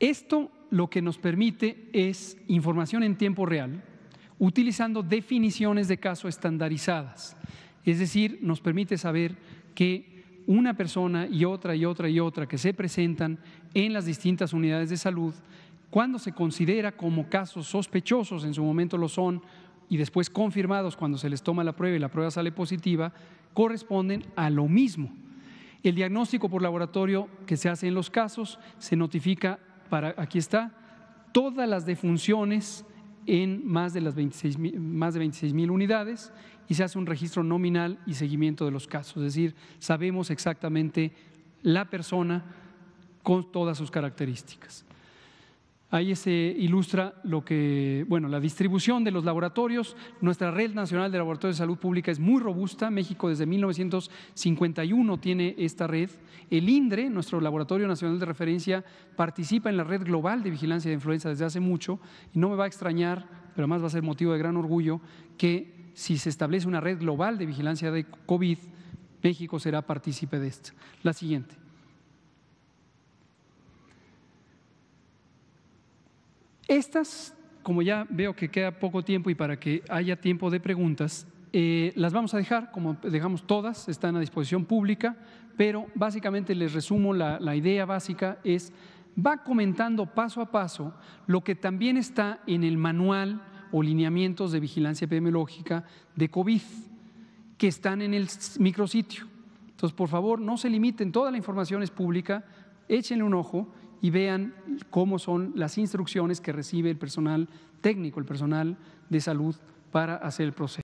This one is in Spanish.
Esto lo que nos permite es información en tiempo real, utilizando definiciones de caso estandarizadas. Es decir, nos permite saber que una persona y otra y otra y otra que se presentan en las distintas unidades de salud, cuando se considera como casos sospechosos, en su momento lo son, y después confirmados cuando se les toma la prueba y la prueba sale positiva, corresponden a lo mismo. El diagnóstico por laboratorio que se hace en los casos se notifica aquí está, todas las defunciones en más de, las más de 26 mil unidades y se hace un registro nominal y seguimiento de los casos. Es decir, sabemos exactamente la persona con todas sus características. Ahí se ilustra lo que, bueno, la distribución de los laboratorios. Nuestra red nacional de laboratorios de salud pública es muy robusta. México desde 1951 tiene esta red. El INDRE, nuestro laboratorio nacional de referencia, participa en la red global de vigilancia de influenza desde hace mucho. Y no me va a extrañar, pero además va a ser motivo de gran orgullo, que si se establece una red global de vigilancia de COVID, México será partícipe de esta. La siguiente. Estas, como ya veo que queda poco tiempo y para que haya tiempo de preguntas, eh, las vamos a dejar, como dejamos todas, están a disposición pública, pero básicamente les resumo la, la, idea básica es, va comentando paso a paso lo que también está en el manual o lineamientos de vigilancia epidemiológica de COVID, que están en el micrositio. Entonces, por favor, no se limiten, toda la información es pública, échenle un ojo y vean cómo son las instrucciones que recibe el personal técnico, el personal de salud para hacer el proceso.